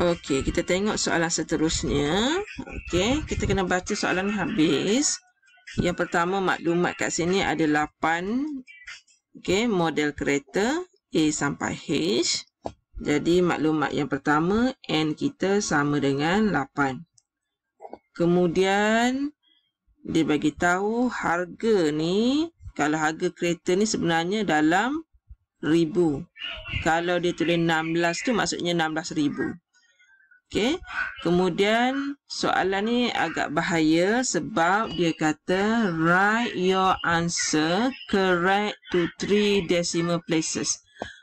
Okey, kita tengok soalan seterusnya. Okey, kita kena baca soalan habis. Yang pertama maklumat kat sini ada 8 okey, model kereta A sampai H. Jadi maklumat yang pertama n kita sama dengan 8. Kemudian dia bagi tahu harga ni kalau harga kereta ni sebenarnya dalam ribu. Kalau dia tulis 16 tu maksudnya ribu. Okey. Kemudian soalan ni agak bahaya sebab dia kata write your answer correct to three decimal places.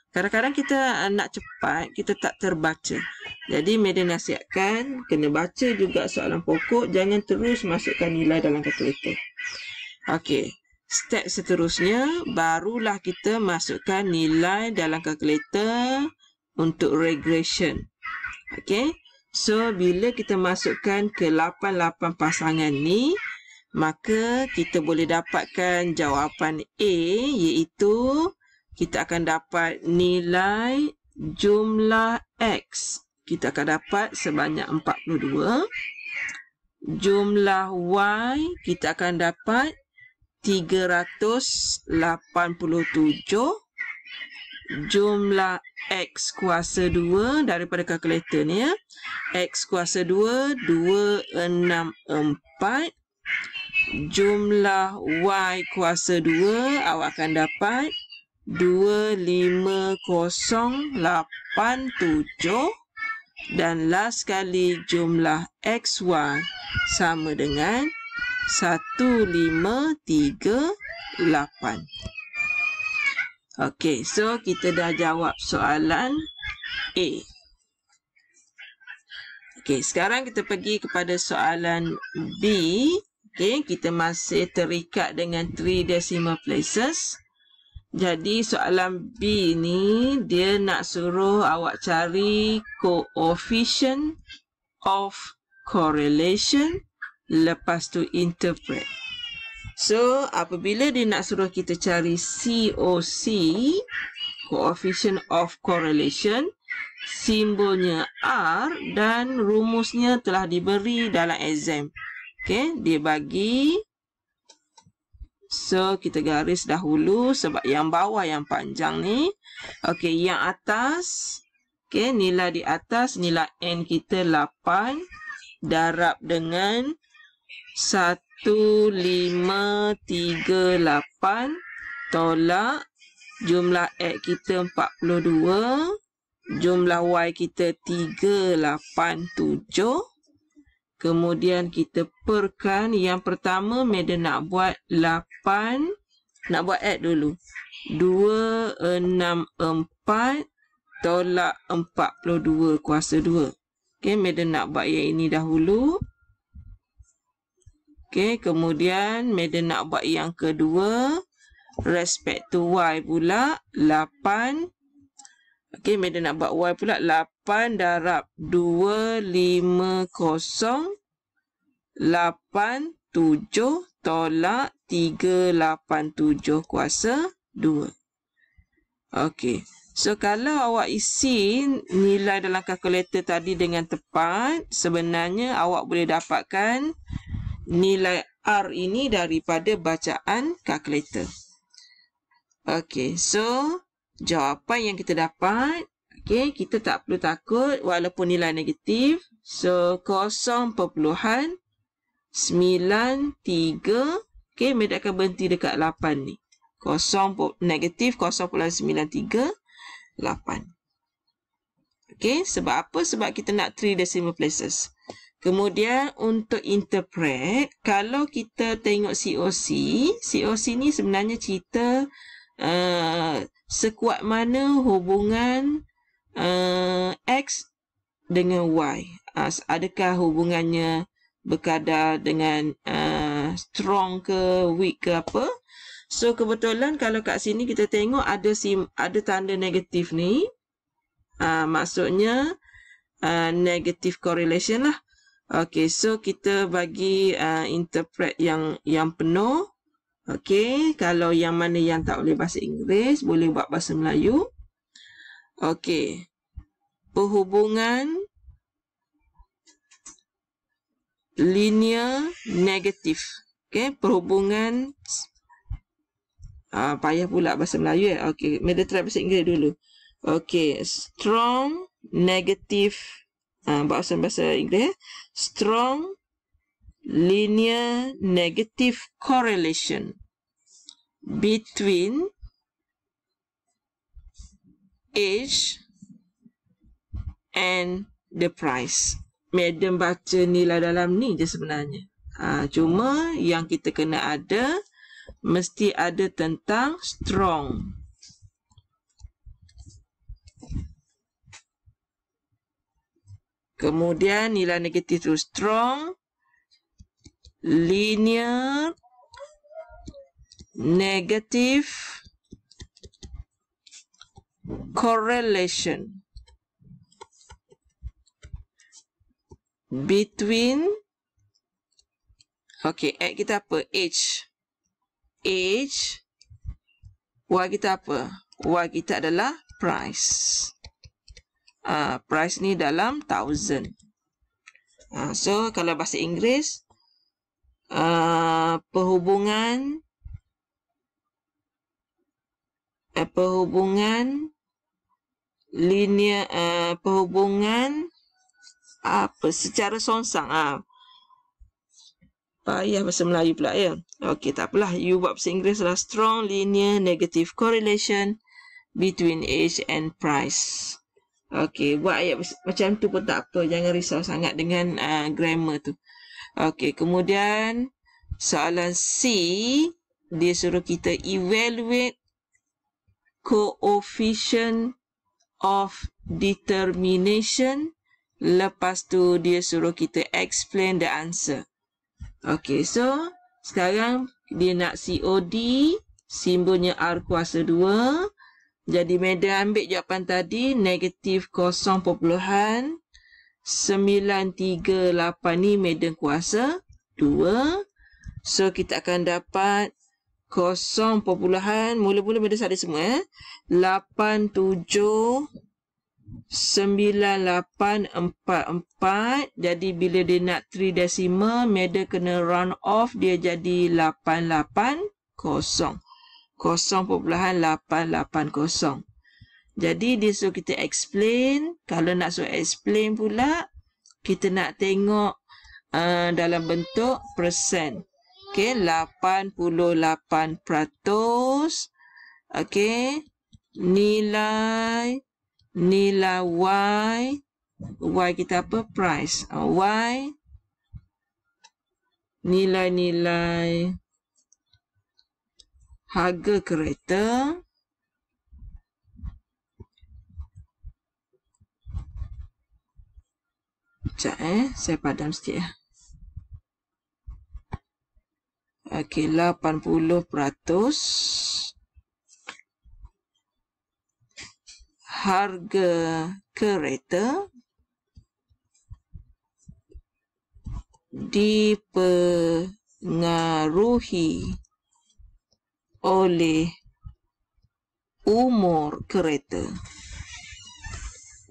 Kadang-kadang kita eh, nak cepat, kita tak terbaca. Jadi media nasihatkan kena baca juga soalan pokok, jangan terus masukkan nilai dalam kalkulator. Okey. Step seterusnya barulah kita masukkan nilai dalam kalkulator untuk regression. Okey. So, bila kita masukkan ke 88 pasangan ni, maka kita boleh dapatkan jawapan A iaitu kita akan dapat nilai jumlah X. Kita akan dapat sebanyak 42. Jumlah Y kita akan dapat 387 jumlah X kuasa 2 daripada kalkulator ni ya. X kuasa 2, 2, 6, Jumlah Y kuasa 2, awak akan dapat 25087 dan last kali jumlah xy sama dengan 1538 Okey, so kita dah jawab soalan A. Okey, sekarang kita pergi kepada soalan B. Okey, kita masih terikat dengan 3 decimal places. Jadi, soalan B ni dia nak suruh awak cari coefficient of correlation lepas tu interpret. So, apabila dia nak suruh kita cari COC, Coefficient of Correlation, simbolnya R dan rumusnya telah diberi dalam exam. Okay, dia bagi. So, kita garis dahulu sebab yang bawah yang panjang ni. Okay, yang atas. Okay, nilai di atas, nilai N kita 8 darab dengan 1 satu lima tiga lapan tolak jumlah X kita empat puluh dua jumlah Y kita tiga lapan tujuh kemudian kita perkan yang pertama Meda nak buat lapan nak buat x dulu dua enam empat tolak empat puluh dua kuasa dua ok Meda nak buat yang ini dahulu Okey, kemudian Madam nak buat yang kedua respect to y pula 8 Okey, Madam nak buat y pula 8 darab 2 5 0 8 7 tolak 3 8 7 kuasa 2 Okey. So, kalau awak isi nilai dalam kalkulator tadi dengan tepat, sebenarnya awak boleh dapatkan nilai R ini daripada bacaan kalkulator. Okey, so jawapan yang kita dapat, okey, kita tak perlu takut walaupun nilai negatif. So 0.93, okey, mereka akan berhenti dekat 8 ni. 0 negatif 0.938. Okey, sebab apa? Sebab kita nak 3 decimal places. Kemudian untuk interpret, kalau kita tengok COC, COC ni sebenarnya cerita uh, sekuat mana hubungan uh, X dengan Y. Uh, adakah hubungannya berkadar dengan uh, strong ke weak ke apa. So kebetulan kalau kat sini kita tengok ada sim, ada tanda negatif ni. Uh, maksudnya uh, negative correlation lah. Okay, so kita bagi uh, interpret yang yang penuh. Okay, kalau yang mana yang tak boleh bahasa Inggeris, boleh buat bahasa Melayu. Okay, perhubungan linear negatif. Okay, perhubungan, uh, payah pula bahasa Melayu ya. Okay, mari kita try bahasa Inggeris dulu. Okay, strong negative Ah, bahasa bahasa Inggeris eh? strong linear negative correlation between age and the price. Madam baca nilai dalam ni je sebenarnya. Ha, cuma yang kita kena ada mesti ada tentang strong Kemudian nilai negatif tu strong, linear, negative, correlation between Okey, X kita apa? H H Y kita apa? Y kita adalah price uh, price ni dalam thousand. uh, so kalau bahasa Inggeris uh, perhubungan uh, perhubungan linear uh, perhubungan apa secara sonsang ah uh, ya bahasa Melayu pula ya Okey, tak apalah. You buat bahasa Inggeris adalah Strong linear negative correlation between age and price. Okey, buat ayat macam tu pun tak apa. Jangan risau sangat dengan uh, grammar tu. Okey, kemudian soalan C dia suruh kita evaluate coefficient of determination. Lepas tu dia suruh kita explain the answer. Okey, so sekarang dia nak COD, simbolnya R kuasa 2. Jadi medan ambil jawapan tadi negatif 0.938 ni medan kuasa 2. So kita akan dapat 0.000 mula-mula medan sari semua eh. 87 9844 jadi bila dia nak 3 decimal meda kena run off dia jadi 880 0.880. Jadi dia suruh kita explain. Kalau nak suruh explain pula, kita nak tengok uh, dalam bentuk persen. Okey, 88%. Okey, nilai, nilai Y. Y kita apa? Price. Uh, y, nilai-nilai harga kereta Sekejap eh, saya padam sikit ya. Okey, 80% harga kereta dipengaruhi oleh umur kereta.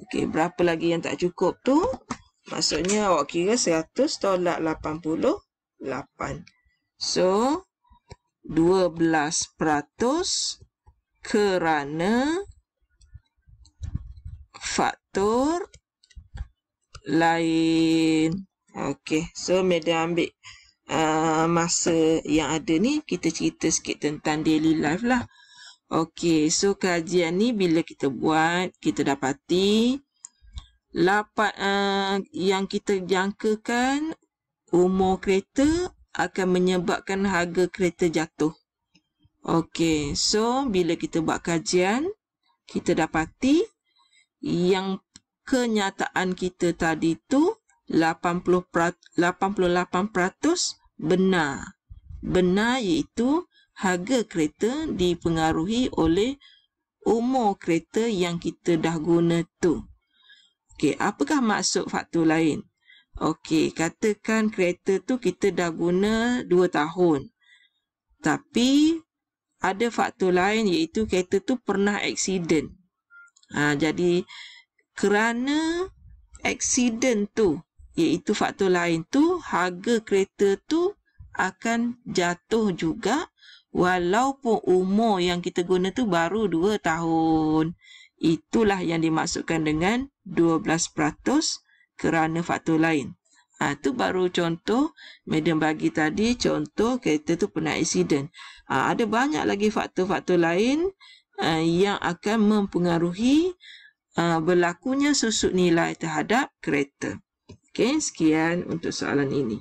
Okey, berapa lagi yang tak cukup tu? Maksudnya awak kira 100 tolak 88. So, 12% kerana faktor lain. Okey, so media ambil uh, masa yang ada ni kita cerita sikit tentang daily life lah Okey, so kajian ni bila kita buat, kita dapati lapan uh, ah, yang kita jangkakan umur kereta akan menyebabkan harga kereta jatuh. Okey, so bila kita buat kajian, kita dapati yang kenyataan kita tadi tu 80 88% benar. Benar iaitu harga kereta dipengaruhi oleh umur kereta yang kita dah guna tu. Okey, apakah maksud faktor lain? Okey, katakan kereta tu kita dah guna 2 tahun. Tapi ada faktor lain iaitu kereta tu pernah aksiden. Ha, jadi kerana aksiden tu iaitu faktor lain tu harga kereta tu akan jatuh juga walaupun umur yang kita guna tu baru 2 tahun. Itulah yang dimaksudkan dengan 12% kerana faktor lain. Ah ha, tu baru contoh medium bagi tadi contoh kereta tu pernah accident. Ha, ada banyak lagi faktor-faktor lain uh, yang akan mempengaruhi uh, berlakunya susut nilai terhadap kereta. Keynesian untuk soalan ini.